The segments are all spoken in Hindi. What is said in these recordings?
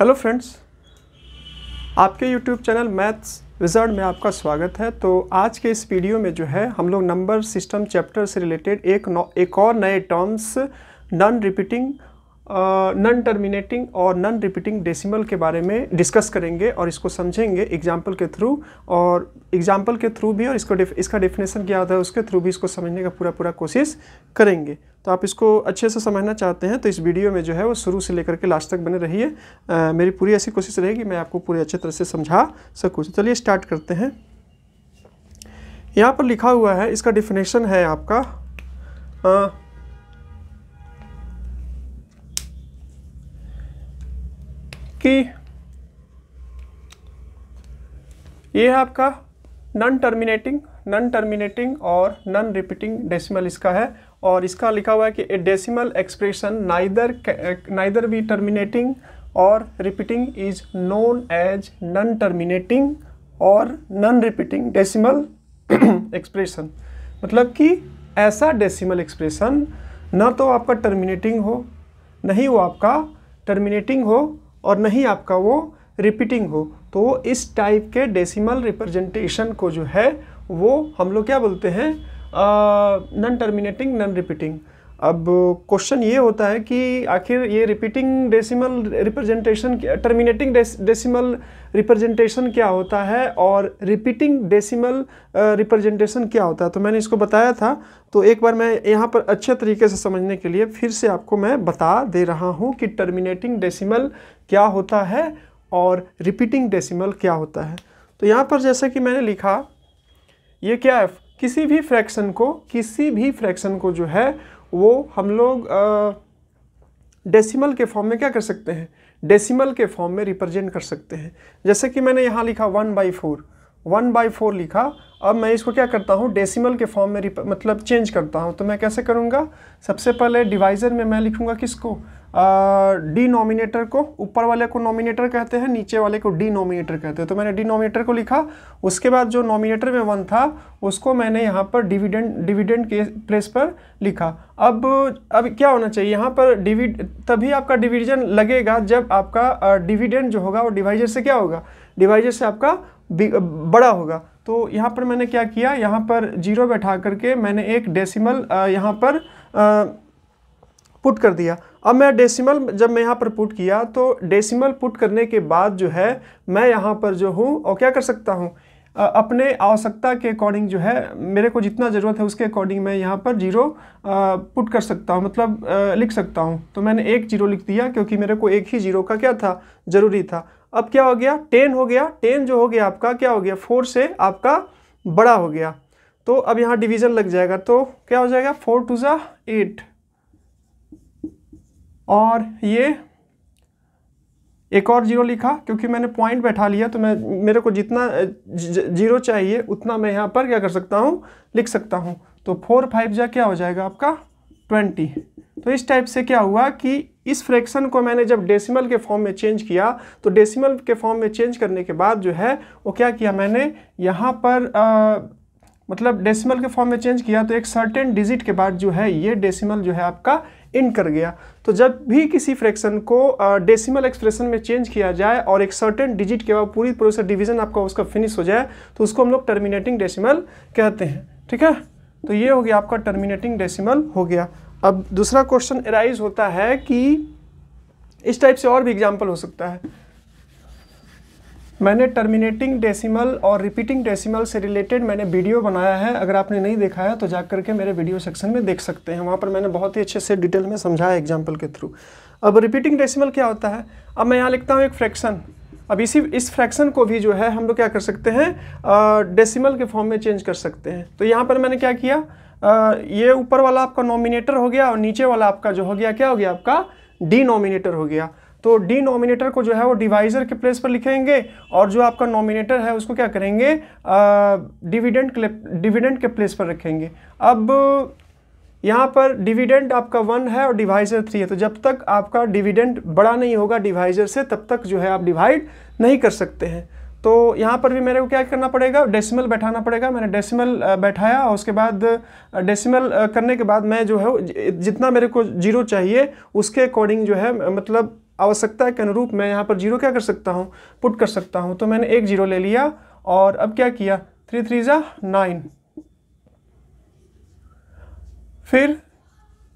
हेलो फ्रेंड्स आपके यूट्यूब चैनल मैथ्स विजर्ड में आपका स्वागत है तो आज के इस वीडियो में जो है हम लोग नंबर सिस्टम चैप्टर से रिलेटेड एक नौ एक और नए terms non repeating non terminating और नॉन रिपीटिंग डेसिमल के बारे में डिस्कस करेंगे और इसको समझेंगे एग्जाम्पल के थ्रू और एग्जाम्पल के थ्रू भी और इसको इसका डेफिनेशन क्या होता है उसके थ्रू भी इसको समझने का पूरा पूरा कोशिश करेंगे तो आप इसको अच्छे से समझना चाहते हैं तो इस वीडियो में जो है वो शुरू से लेकर के लास्ट तक बने रहिए मेरी पूरी ऐसी कोशिश रहेगी मैं आपको पूरी अच्छे तरह से समझा सकूँ तो चलिए स्टार्ट करते हैं यहाँ पर लिखा हुआ है इसका डिफिनेशन है आपका आ, कि ये है आपका नॉन टर्मिनेटिंग नॉन टर्मिनेटिंग और नॉन रिपीटिंग डेसिमल इसका है और इसका लिखा हुआ है कि a decimal expression neither neither be terminating और repeating is known as non terminating और नॉन रिपीटिंग डेसिमल एक्सप्रेशन मतलब कि ऐसा डेसिमल एक्सप्रेशन ना तो आपका टर्मिनेटिंग हो नहीं वो आपका टर्मिनेटिंग हो और ही आपका वो रिपीटिंग हो तो इस टाइप के डेसिमल रिप्रेजेंटेशन को जो है वो हम लोग क्या बोलते हैं नॉन टर्मिनेटिंग नॉन रिपीटिंग अब क्वेश्चन ये होता है कि आखिर ये repeating decimal representation terminating decimal representation क्या होता है और रिपीटिंग डेसिमल रिप्रेजेंटेशन क्या होता है तो मैंने इसको बताया था तो एक बार मैं यहाँ पर अच्छे तरीके से समझने के लिए फिर से आपको मैं बता दे रहा हूँ कि टर्मिनेटिंग डेसीमल क्या होता है और रिपीटिंग डेसीमल क्या होता है तो यहाँ पर जैसा कि मैंने लिखा ये क्या है किसी भी फ्रैक्शन को किसी भी फ्रैक्शन को जो है वो हम लोग डेसिमल के फॉर्म में क्या कर सकते हैं डेसिमल के फॉर्म में रिप्रेजेंट कर सकते हैं जैसे कि मैंने यहाँ लिखा one by four one by four लिखा अब मैं इसको क्या करता हूँ डेसिमल के फॉर्म में मतलब चेंज करता हूँ तो मैं कैसे करूँगा सबसे पहले डिवाइज़र में मैं लिखूँगा किसको डिनोमिनेटर को ऊपर वाले को नॉमिनेटर कहते हैं नीचे वाले को डिनोमिनेटर कहते हैं तो मैंने डिनोमिनेटर को लिखा उसके बाद जो नॉमिनेटर में वन था उसको मैंने यहाँ पर डिविडेंड डिविडेंड के प्लेस पर लिखा अब अब क्या होना चाहिए यहाँ पर डिविड तभी आपका डिविजन लगेगा जब आपका डिविडेंड जो होगा वो डिवाइजर से क्या होगा डिवाइजर से आपका बड़ा होगा तो यहाँ पर मैंने क्या किया यहाँ पर जीरो बैठा करके मैंने एक डेसिमल यहाँ पर पुट कर दिया अब मैं डेसिमल जब मैं यहाँ पर पुट किया तो डेसिमल पुट करने के बाद जो है मैं यहाँ पर जो हूँ और क्या कर सकता हूँ अपने आवश्यकता के अकॉर्डिंग जो है मेरे को जितना ज़रूरत है उसके अकॉर्डिंग मैं यहाँ पर जीरो पुट कर सकता हूँ मतलब लिख सकता हूँ तो मैंने एक जीरो लिख दिया क्योंकि मेरे को एक ही जीरो का क्या था ज़रूरी था अब क्या हो गया टेन हो गया टेन जो हो गया आपका क्या हो गया फोर से आपका बड़ा हो गया तो अब यहाँ डिवीजन लग जाएगा तो क्या हो जाएगा फोर टू ज़ा एट और ये एक और जीरो लिखा क्योंकि मैंने पॉइंट बैठा लिया तो मैं मेरे को जितना जीरो चाहिए उतना मैं यहाँ पर क्या कर सकता हूँ लिख सकता हूँ तो फोर फाइव जा क्या हो जाएगा आपका ट्वेंटी तो इस टाइप से क्या हुआ कि इस फ्रैक्शन को मैंने जब डेसिमल के फॉर्म में चेंज किया तो डेसिमल के फॉर्म में चेंज करने के बाद जो है वो क्या किया मैंने यहाँ पर आ, मतलब डेसिमल के फॉर्म में चेंज किया तो एक सर्टेन डिजिट के बाद जो है ये डेसिमल जो है आपका इन कर गया तो जब भी किसी फ्रैक्शन को डेसिमल एक्सप्रेशन में चेंज किया जाए और एक सर्टेन डिजिट के बाद पूरी प्रोसेस डिवीजन आपका उसका फिनिश हो जाए तो उसको हम लोग टर्मिनेटिंग डेसिमल कहते हैं ठीक है तो ये हो गया आपका टर्मिनेटिंग डेसिमल हो गया अब दूसरा क्वेश्चन एराइज होता है कि इस टाइप से और भी एग्जाम्पल हो सकता है मैंने टर्मिनेटिंग डेसिमल और रिपीटिंग डेसिमल से रिलेटेड मैंने वीडियो बनाया है अगर आपने नहीं देखा है तो जा करके मेरे वीडियो सेक्शन में देख सकते हैं वहाँ पर मैंने बहुत ही अच्छे से डिटेल में समझाया एग्जाम्पल के थ्रू अब रिपीटिंग डेसिमल क्या होता है अब मैं यहाँ लिखता हूँ एक फ्रैक्शन अब इसी इस फ्रैक्शन को भी जो है हम लोग क्या कर सकते हैं डेसिमल के फॉर्म में चेंज कर सकते हैं तो यहाँ पर मैंने क्या किया ये ऊपर वाला आपका नॉमिनेटर हो गया और नीचे वाला आपका जो हो गया क्या हो गया आपका डिनोमिनेटर हो गया तो डी नॉमिनेटर को जो है वो डिवाइजर के प्लेस पर लिखेंगे और जो आपका नॉमिनेटर है उसको क्या करेंगे डिविडेंट डिविडेंट के प्लेस पर रखेंगे अब यहाँ पर डिविडेंड आपका वन है और डिवाइजर थ्री है तो जब तक आपका डिविडेंड बड़ा नहीं होगा डिवाइजर से तब तक जो है आप डिवाइड नहीं कर सकते हैं तो यहाँ पर भी मेरे को क्या करना पड़ेगा डेसिमल बैठाना पड़ेगा मैंने डेसिमल बैठाया और उसके बाद डेसिमल करने के बाद मैं जो है जितना मेरे को जीरो चाहिए उसके अकॉर्डिंग जो है मतलब आवश्यकता के अनुरूप मैं यहाँ पर जीरो क्या कर सकता हूँ पुट कर सकता हूँ तो मैंने एक जीरो ले लिया और अब क्या किया थ्री थ्री ज़ा नाइन फिर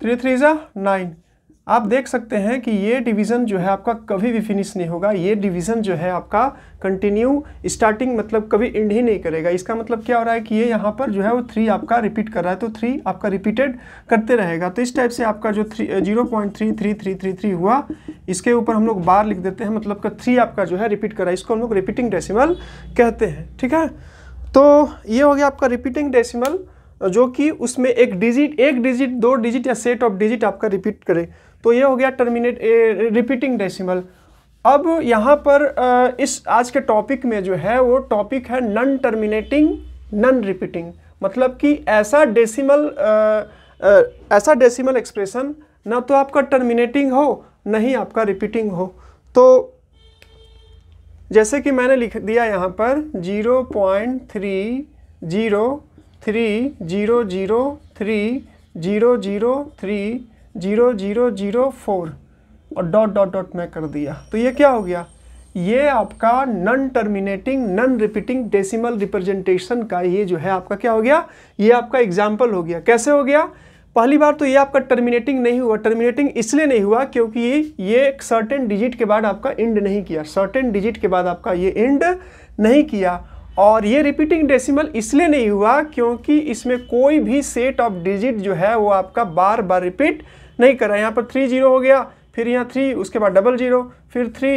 थ्री थ्री ज़ा नाइन आप देख सकते हैं कि ये डिवीज़न जो है आपका कभी भी फिनिश नहीं होगा ये डिवीज़न जो है आपका कंटिन्यू स्टार्टिंग मतलब कभी एंड ही नहीं करेगा इसका मतलब क्या हो रहा है कि ये यहाँ पर जो है वो थ्री आपका रिपीट कर रहा है तो थ्री आपका रिपीटेड करते रहेगा तो इस टाइप से आपका जो three zero point three three three three three हुआ इसके ऊपर हम लोग बार लिख देते हैं मतलब का थ्री आपका जो है रिपीट कर रहा है इसको हम लोग रिपीटिंग डेसीमल कहते हैं ठीक है तो ये हो गया आपका रिपीटिंग डेसिमल जो कि उसमें एक डिजिट एक डिजिट दो डिजिट या सेट ऑफ डिजिट आपका रिपीट करे तो ये हो गया टर्मिनेट रिपीटिंग डेसिमल अब यहाँ पर इस आज के टॉपिक में जो है वो टॉपिक है नन टर्मिनेटिंग नन रिपीटिंग मतलब कि ऐसा डेसिमल ऐसा डेसिमल एक्सप्रेशन ना तो आपका टर्मिनेटिंग हो ना ही आपका रिपीटिंग हो तो जैसे कि मैंने लिख दिया यहाँ पर zero point three zero three zero zero three zero zero three zero zero zero four और डॉट डॉट डॉट में कर दिया तो ये क्या हो गया ये आपका non terminating non repeating decimal representation का ये जो है आपका क्या हो गया ये आपका एग्जाम्पल हो गया कैसे हो गया पहली बार तो ये आपका टर्मिनेटिंग नहीं हुआ टर्मिनेटिंग इसलिए नहीं हुआ क्योंकि ये एक सर्टेन डिजिट के बाद आपका एंड नहीं किया सर्टेन डिजिट के बाद आपका ये एंड नहीं किया और ये रिपीटिंग डेसिमल इसलिए नहीं हुआ क्योंकि इसमें कोई भी सेट ऑफ डिजिट जो है वो आपका बार बार रिपीट नहीं कर रहा है यहाँ पर थ्री जीरो हो गया फिर यहाँ थ्री उसके बाद डबल जीरो फिर थ्री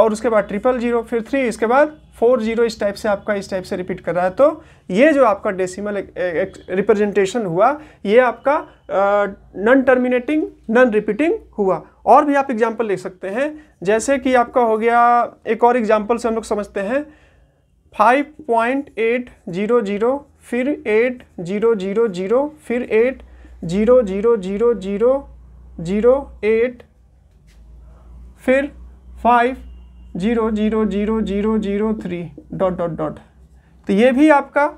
और उसके बाद ट्रिपल जीरो फिर थ्री इसके बाद फोर जीरो इस टाइप से आपका इस टाइप से रिपीट कर रहा है तो ये जो आपका डेसिमल रिप्रेजेंटेशन हुआ ये आपका नॉन टर्मिनेटिंग नॉन रिपीटिंग हुआ और भी आप एग्जांपल ले सकते हैं जैसे कि आपका हो गया एक और एग्जांपल से हम लोग समझते हैं five point eight zero zero फिर एट जीरो जीरो जीरो फिर eight zero zero zero zero zero eight फिर five zero zero zero zero zero three dot dot dot तो ये भी आपका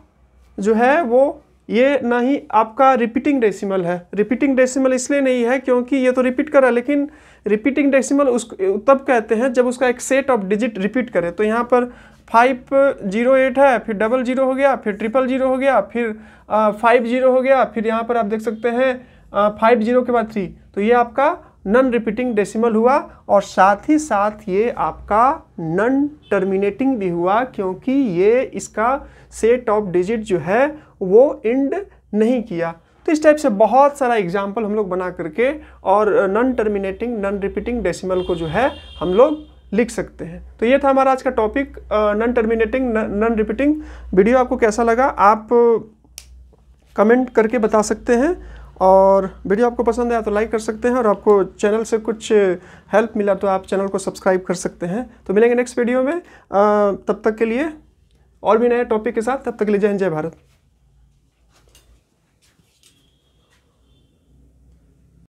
जो है वो ये ना ही आपका रिपीटिंग डेसिमल है रिपीटिंग डेसिमल इसलिए नहीं है क्योंकि ये तो रिपीट कर रहा है लेकिन रिपीटिंग डेसिमल उस तब कहते हैं जब उसका एक सेट ऑफ डिजिट रिपीट करे तो यहाँ पर फाइव जीरो एट है फिर डबल जीरो हो गया फिर ट्रिपल जीरो हो गया फिर फाइव जीरो हो गया फिर यहाँ पर आप देख सकते हैं फाइव जीरो के बाद थ्री तो ये आपका नन रिपीटिंग डेसिमल हुआ और साथ ही साथ ये आपका नन टर्मिनेटिंग भी हुआ क्योंकि ये इसका सेट ऑफ डिजिट जो है वो इंड नहीं किया तो इस टाइप से बहुत सारा एग्जाम्पल हम लोग बना करके और non terminating non repeating decimal को जो है हम लोग लिख सकते हैं तो ये था हमारा आज का topic non terminating non repeating video आपको कैसा लगा आप कमेंट करके बता सकते हैं और वीडियो आपको पसंद आया तो लाइक कर सकते हैं और आपको चैनल से कुछ हेल्प मिला तो आप चैनल को सब्सक्राइब कर सकते हैं तो मिलेंगे नेक्स्ट वीडियो में तब तक के लिए और भी नए टॉपिक के साथ तब तक के लिए जय हिंद जय भारत